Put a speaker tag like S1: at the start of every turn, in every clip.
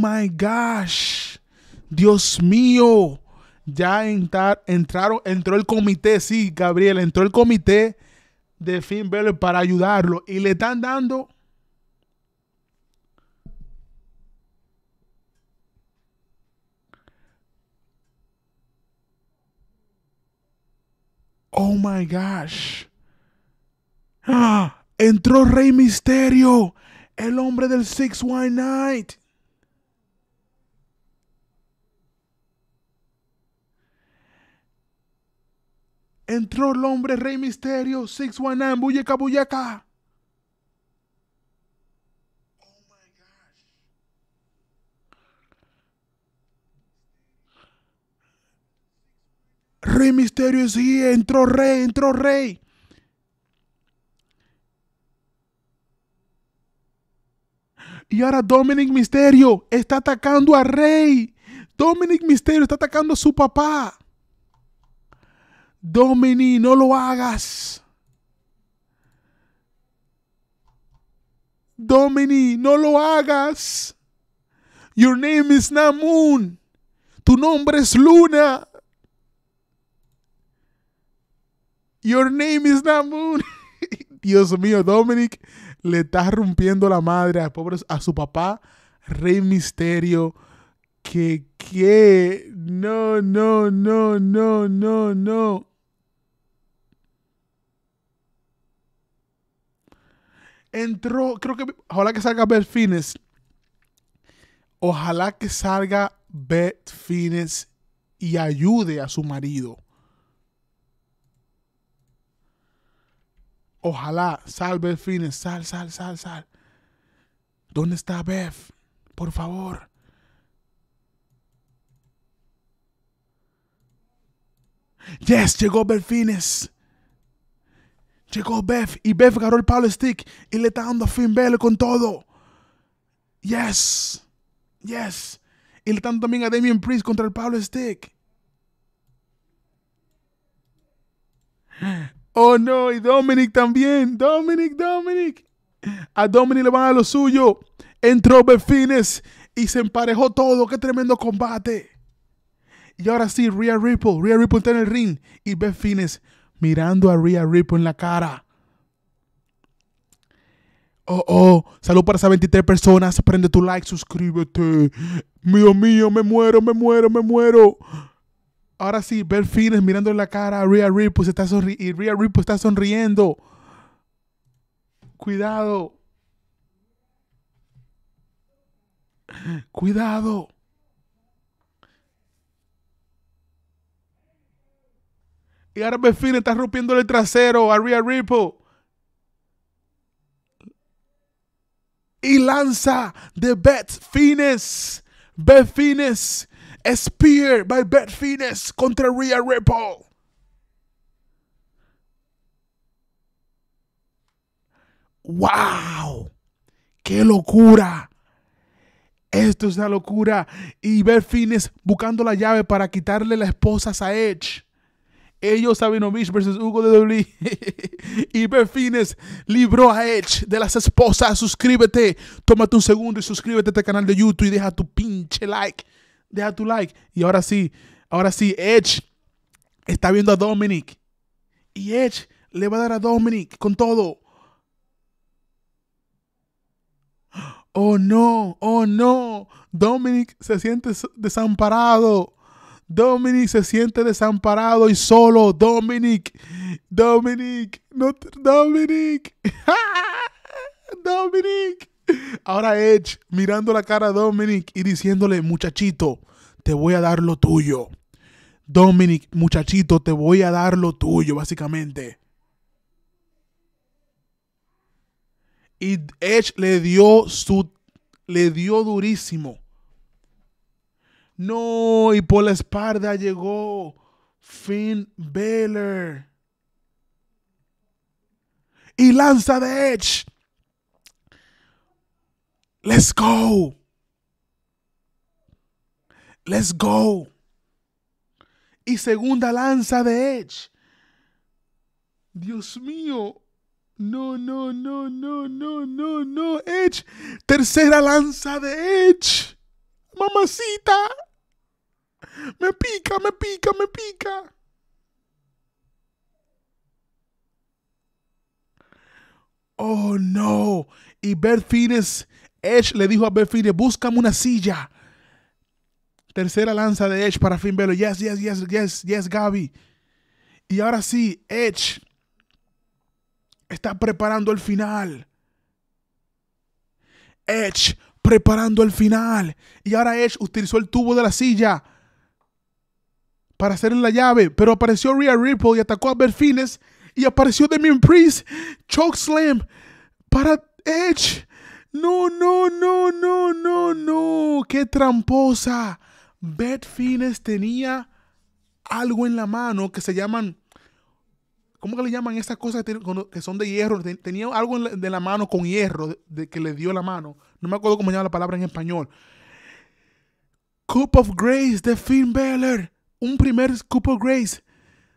S1: my gosh, Dios mío, ya entrar, entraron, entró el comité, sí, Gabriel, entró el comité de Finn Balor para ayudarlo y le están dando Oh my gosh. Ah, entró Rey Misterio, el hombre del Six Night. Entró el hombre Rey Misterio, Six One Oh Buyeca Buyeca. Rey Misterio, sí, entró Rey, entró Rey. Y ahora Dominic Misterio está atacando a Rey. Dominic Misterio está atacando a su papá. Domini, no lo hagas. Domini, no lo hagas. Your name is Namun. Tu nombre es Luna. Your name is Namun. Dios mío, Dominic le estás rompiendo la madre a, pobre, a su papá, Rey Misterio. Que, que, no, no, no, no, no, no. entró, creo que, ojalá que salga Beth Ojalá que salga Beth Fines y ayude a su marido. Ojalá, sal Beth sal, sal, sal, sal. ¿Dónde está Beth? Por favor. Yes, llegó Belfines. Llegó Beth y Beth agarró el Pablo stick y le está dando a Finn Bell con todo. Yes. Yes. Y le dando también a Damien Priest contra el Pablo Stick. Oh no, y Dominic también. Dominic, Dominic. A Dominic le van a lo suyo. Entró Befines y se emparejó todo. Qué tremendo combate. Y ahora sí, Rhea Ripple. Rhea Ripple está en el ring. Y Befines mirando a Rhea Ripo en la cara. Oh, oh, salud para esas 23 personas. Prende tu like, suscríbete. Mío mío, me muero, me muero, me muero. Ahora sí, Bel mirando en la cara a Rhea Ripley está y Rhea Ripley está sonriendo. Cuidado. Cuidado. Y ahora Befine está rompiéndole el trasero a Rhea Ripple. Y lanza de Beth Fines. Beth Spear by Beth Fines contra Rhea Ripple. ¡Wow! ¡Qué locura! Esto es una locura. Y Beth Fines buscando la llave para quitarle la esposa a Edge. Ellos Sabinovich versus Hugo de W. y Perfines libró a Edge de las esposas. Suscríbete. Tómate un segundo y suscríbete a este canal de YouTube y deja tu pinche like. Deja tu like. Y ahora sí, ahora sí, Edge está viendo a Dominic. Y Edge le va a dar a Dominic con todo. Oh no, oh no. Dominic se siente desamparado. Dominic se siente desamparado y solo. Dominic, Dominic, no, Dominic, Dominic. Ahora Edge mirando la cara a Dominic y diciéndole, muchachito, te voy a dar lo tuyo. Dominic, muchachito, te voy a dar lo tuyo, básicamente. Y Edge le dio su, le dio durísimo no, y por la espalda llegó Finn Balor. Y lanza de Edge. Let's go. Let's go. Y segunda lanza de Edge. Dios mío. No, no, no, no, no, no, no, Edge. Tercera lanza de Edge. Mamacita. Me pica, me pica, me pica. Oh no. Y Bert Fines, Edge le dijo a Bert Fines, búscame una silla. Tercera lanza de Edge para Finn Balor. Yes, yes, yes, yes, yes, Gaby. Y ahora sí, Edge está preparando el final. Edge preparando el final. Y ahora Edge utilizó el tubo de la silla para hacerle la llave, pero apareció Rhea Ripple y atacó a Beth y apareció Mean Priest, Chokeslam para Edge. No, no, no, no, no, no. Qué tramposa. Beth Phoenix tenía algo en la mano que se llaman ¿Cómo que le llaman esas cosas que son de hierro? Tenía algo de la mano con hierro que le dio la mano. No me acuerdo cómo se llama la palabra en español. Cup of Grace de Finn Balor un primer cup of grace,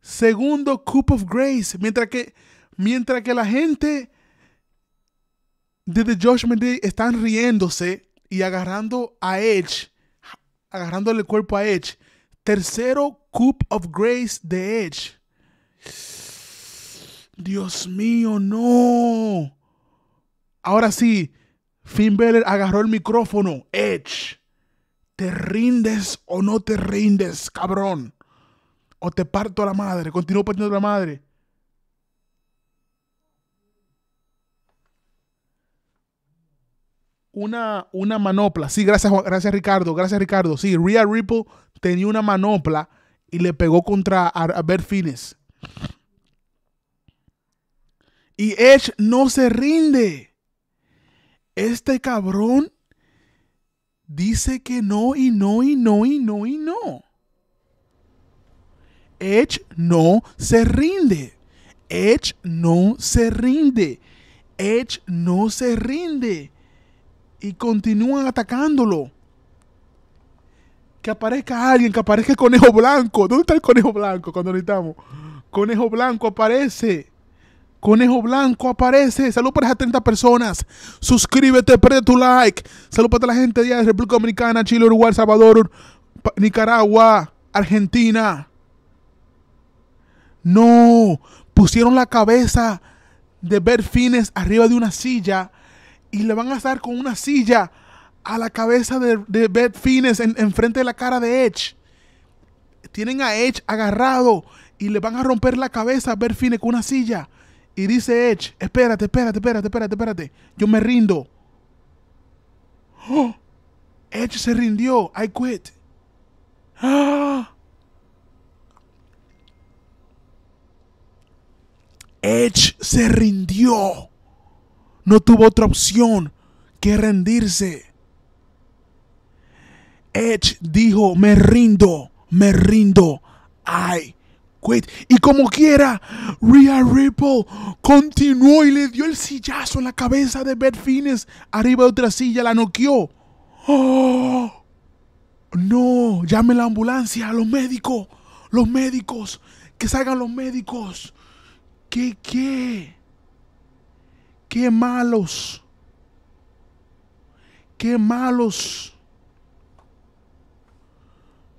S1: segundo cup of grace, mientras que, mientras que la gente de The Judgment Day están riéndose y agarrando a Edge, agarrándole el cuerpo a Edge. Tercero cup of grace de Edge. Dios mío, no. Ahora sí, Finn Balor agarró el micrófono. Edge ¿Te rindes o no te rindes, cabrón? ¿O te parto a la madre? Continúo partiendo a la madre. Una, una manopla. Sí, gracias, gracias Ricardo. Gracias Ricardo. Sí, Rhea Ripple tenía una manopla y le pegó contra a, Fines. Y Edge no se rinde. Este cabrón dice que no y no y no y no y no. Edge no se rinde. Edge no se rinde. Edge no se rinde. Y continúan atacándolo. Que aparezca alguien, que aparezca el conejo blanco. ¿Dónde está el conejo blanco cuando necesitamos? Conejo blanco aparece. Conejo Blanco aparece. Salud para esas 30 personas. Suscríbete, prende tu like. Salud para toda la gente de República Dominicana, Chile, Uruguay, Salvador, Nicaragua, Argentina. No, pusieron la cabeza de Bert Fines arriba de una silla y le van a dar con una silla a la cabeza de, de Bert Fines en, frente de la cara de Edge. Tienen a Edge agarrado y le van a romper la cabeza a Bert con una silla. Y dice Edge, espérate, espérate, espérate, espérate, espérate. Yo me rindo. ¡Oh! Edge se rindió. I quit. ¡Ah! Edge se rindió. No tuvo otra opción que rendirse. Edge dijo, me rindo, me rindo. I y como quiera, Rhea Ripple continuó y le dio el sillazo en la cabeza de Beth Fines. Arriba de otra silla, la noqueó. ¡Oh! No, llame la ambulancia, a los médicos, los médicos, que salgan los médicos. ¿Qué, qué? Qué malos. Qué malos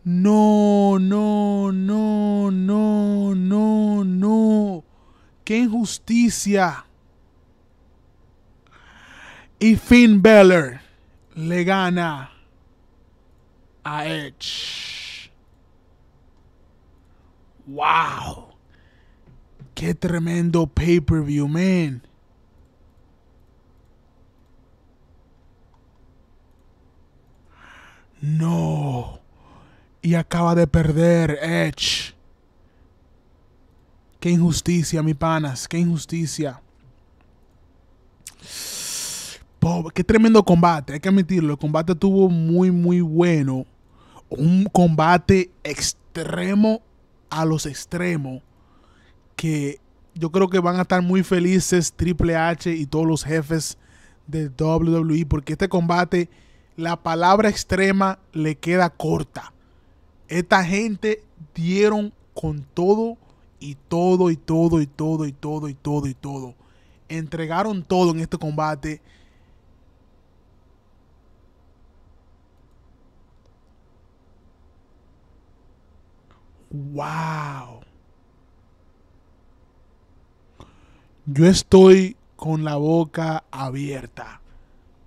S1: no, no, no, no, no, no. ¡Qué injusticia! Y Finn Balor le gana a Edge. ¡Wow! ¡Qué tremendo pay-per-view, man! No y acaba de perder Edge. Qué injusticia, mi panas, qué injusticia. qué tremendo combate, hay que admitirlo. El combate tuvo muy, muy bueno. Un combate extremo a los extremos. Que yo creo que van a estar muy felices Triple H y todos los jefes de WWE. Porque este combate, la palabra extrema le queda corta esta gente dieron con todo y todo y todo y todo y todo y todo y todo. Entregaron todo en este combate. Wow. Yo estoy con la boca abierta.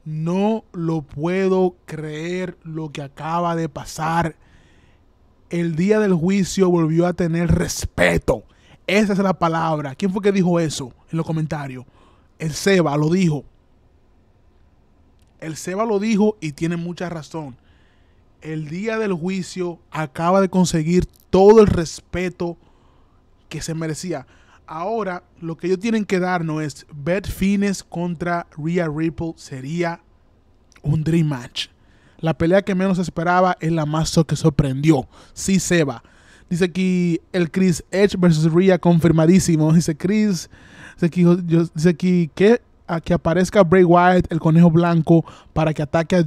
S1: No lo puedo creer lo que acaba de pasar el día del juicio volvió a tener respeto. Esa es la palabra. ¿Quién fue que dijo eso en los comentarios? El Seba lo dijo. El Seba lo dijo y tiene mucha razón. El día del juicio acaba de conseguir todo el respeto que se merecía. Ahora, lo que ellos tienen que darnos es Beth Fines contra Rhea Ripple sería un dream match. La pelea que menos esperaba es la más que sorprendió. Sí, Seba. Dice aquí el Chris Edge versus Rhea confirmadísimo. Dice Chris. Dice aquí, que, que aparezca Bray Wyatt, el conejo blanco, para que ataque a